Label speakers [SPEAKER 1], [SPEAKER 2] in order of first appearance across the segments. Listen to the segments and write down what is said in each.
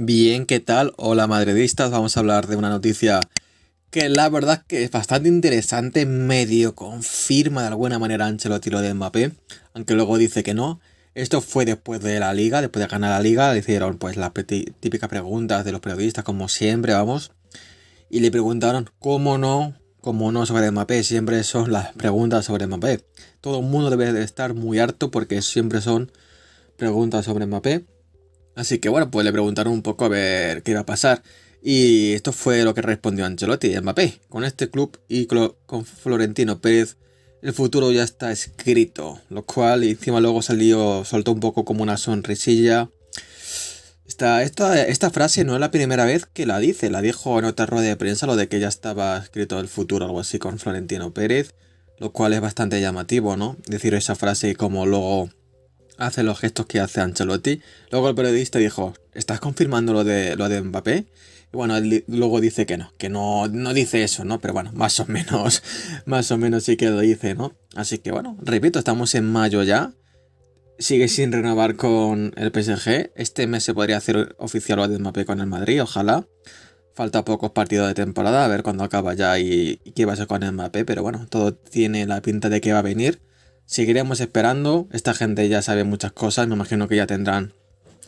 [SPEAKER 1] Bien, ¿qué tal? Hola madridistas, vamos a hablar de una noticia que la verdad que es bastante interesante, medio confirma de alguna manera Ancelotti lo de Mbappé, aunque luego dice que no. Esto fue después de la liga, después de ganar la liga, le hicieron pues las típicas preguntas de los periodistas, como siempre, vamos, y le preguntaron cómo no, cómo no sobre Mbappé, siempre son las preguntas sobre Mbappé. Todo el mundo debe de estar muy harto porque siempre son preguntas sobre Mbappé. Así que bueno, pues le preguntaron un poco a ver qué iba a pasar. Y esto fue lo que respondió Ancelotti y Mbappé. Con este club y con Florentino Pérez, el futuro ya está escrito. Lo cual, encima luego salió, soltó un poco como una sonrisilla. Esta, esta, esta frase no es la primera vez que la dice. La dijo en otra rueda de prensa lo de que ya estaba escrito el futuro, algo así, con Florentino Pérez. Lo cual es bastante llamativo, ¿no? Decir esa frase como luego hace los gestos que hace Ancelotti. Luego el periodista dijo, ¿estás confirmando lo de, lo de Mbappé? Y bueno, luego dice que no, que no, no dice eso, ¿no? Pero bueno, más o menos, más o menos sí que lo dice, ¿no? Así que bueno, repito, estamos en mayo ya. Sigue sin renovar con el PSG. Este mes se podría hacer oficial lo de Mbappé con el Madrid, ojalá. Falta pocos partidos de temporada, a ver cuándo acaba ya y, qué va a ser con el Mbappé, pero bueno, todo tiene la pinta de que va a venir. Seguiremos esperando. Esta gente ya sabe muchas cosas. Me imagino que ya tendrán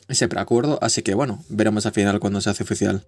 [SPEAKER 1] ese preacuerdo. Así que bueno, veremos al final cuando se hace oficial.